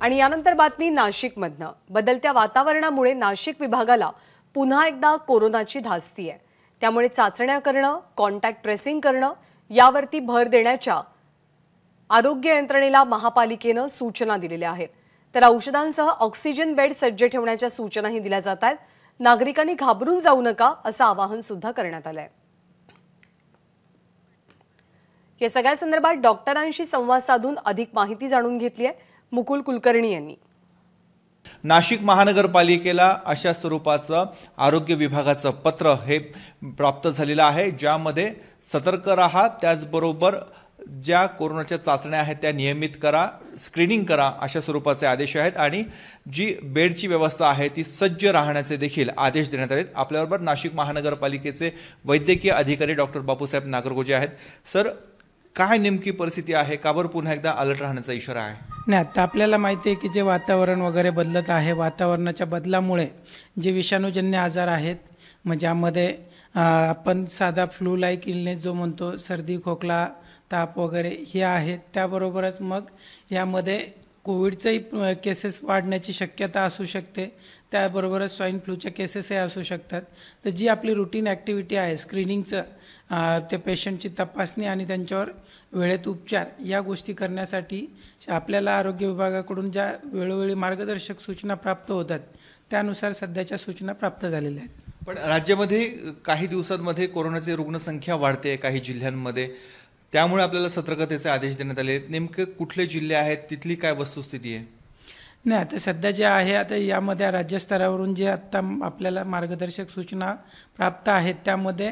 आणि यानंतर बातमी नाशिकमधनं बदलत्या वातावरणामुळे नाशिक विभागाला पुन्हा एकदा कोरोनाची धास्ती आहे त्यामुळे चाचण्या करणं कॉन्टॅक्ट ट्रेसिंग करणं यावरती भर देण्याच्या आरोग्य यंत्रणेला महापालिकेनं सूचना दिलेल्या आहेत तर औषधांसह ऑक्सिजन बेड सज्ज ठेवण्याच्या सूचनाही दिल्या जात आहेत नागरिकांनी घाबरून जाऊ नका असं आवाहन सुद्धा करण्यात आलंय या सगळ्या संदर्भात डॉक्टरांशी संवाद साधून अधिक माहिती जाणून घेतली आहे मुकुल कुलकर्णी यांनी नाशिक महानगरपालिकेला अशा स्वरूपाचं आरोग्य विभागाचं पत्र हे प्राप्त झालेलं आहे ज्यामध्ये सतर्क राहा त्याचबरोबर ज्या कोरोनाच्या चाचण्या आहेत त्या नियमित करा स्क्रीनिंग करा अशा स्वरूपाचे आदेश आहेत आणि जी बेडची व्यवस्था आहे ती सज्ज राहण्याचे देखील आदेश देण्यात आले आपल्याबरोबर नाशिक महानगरपालिकेचे वैद्यकीय अधिकारी डॉक्टर बापूसाहेब नागरगोजे आहेत सर काय नेमकी परिस्थिती आहे कावर पुन्हा एकदा अलर्ट राहण्याचा इशारा आहे नाही आता आपल्याला माहिती आहे की जे वातावरण वगैरे बदलत आहे वातावरणाच्या बदलामुळे जे विषाणूजन्य आजार आहेत मग म्हणजे ज्यामध्ये आपण साधा फ्लू लाईक इलनेस जो म्हणतो सर्दी खोकला ताप वगैरे हे आहेत त्याबरोबरच मग यामध्ये कोविडचंही केसेस वाढण्याची शक्यता असू शकते त्याबरोबरच स्वाईन फ्लूच्या केसेसही असू शकतात तर जी आपली रुटीन ॲक्टिव्हिटी आहे स्क्रीनिंगचं त्या पेशंटची तपासणी आणि त्यांच्यावर वेळेत उपचार या गोष्टी करण्यासाठी आपल्याला आरोग्य विभागाकडून ज्या वेळोवेळी मार्गदर्शक सूचना प्राप्त होतात त्यानुसार सध्याच्या सूचना प्राप्त झालेल्या आहेत पण राज्यामध्ये काही दिवसांमध्ये कोरोनाची रुग्णसंख्या वाढते काही जिल्ह्यांमध्ये त्यामुळे आपल्याला सतर्कतेचे आदेश देण्यात आले आहेत नेमके कुठले जिल्हे आहेत तिथली काय वस्तुस्थिती आहे नाही आता सध्या जे आहे आता यामध्ये राज्यस्तरावरून जे आत्ता आपल्याला मार्गदर्शक सूचना प्राप्त आहेत त्यामध्ये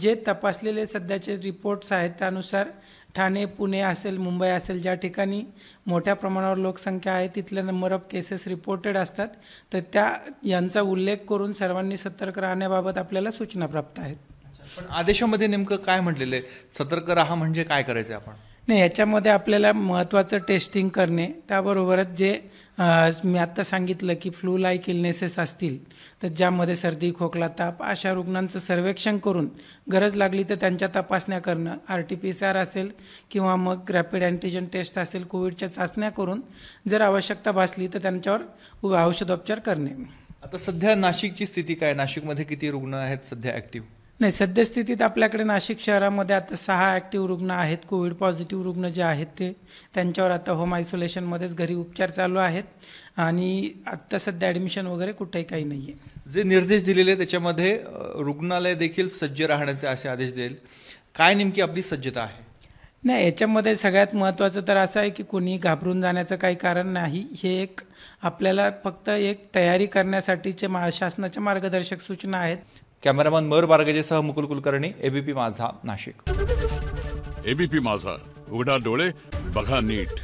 जे तपासलेले सध्याचे रिपोर्ट्स आहेत त्यानुसार ठाणे पुणे असेल मुंबई असेल ज्या ठिकाणी मोठ्या प्रमाणावर लोकसंख्या आहे तिथले नंबर ऑफ केसेस रिपोर्टेड असतात तर त्या यांचा उल्लेख करून सर्वांनी सतर्क राहण्याबाबत आपल्याला सूचना प्राप्त आहेत पण आदेशामध्ये नेमकं काय म्हटलेलं आहे सतर्क राहा म्हणजे काय करायचं आपण नाही याच्यामध्ये आपल्याला महत्त्वाचं टेस्टिंग करणे त्याबरोबरच जे मी आत्ता सांगितलं की फ्लू लाईक इलनेसेस असतील तर ज्यामध्ये सर्दी खोकला ताप अशा रुग्णांचं सर्वेक्षण करून गरज लागली तर त्यांच्या तपासण्या करणं R T P C R असेल किंवा मग रॅपिड अँटीजन टेस्ट असेल कोविडच्या चाचण्या करून जर आवश्यकता भासली तर त्यांच्यावर औषधोपचार करणे आता सध्या नाशिकची स्थिती काय नाशिकमध्ये किती रुग्ण आहेत सध्या ॲक्टिव्ह नाही सद्यस्थितीत आपल्याकडे नाशिक शहरामध्ये आता सहा ऍक्टिव्ह रुग्ण आहेत कोविड पॉझिटिव्ह रुग्ण जे आहेत ते त्यांच्यावर आता होम आयसोलेशनमध्येच घरी उपचार चालू आहेत आणि आत्ता सध्या ॲडमिशन वगैरे कुठेही काही नाही आहे जे निर्देश दिलेले त्याच्यामध्ये रुग्णालय देखील सज्ज राहण्याचे असे आदेश देईल काय नेमकी आपली सज्जता आहे नाही याच्यामध्ये सगळ्यात महत्त्वाचं तर असं आहे की कोणी घाबरून जाण्याचं काही कारण नाही हे एक आपल्याला फक्त एक तयारी करण्यासाठीचे मा शासनाच्या मार्गदर्शक सूचना आहेत कॅमेरामन मयूर सह मुकुल कुलकर्णी एबीपी माझा नाशिक एबीपी माझा उघडा डोळे बघा नीट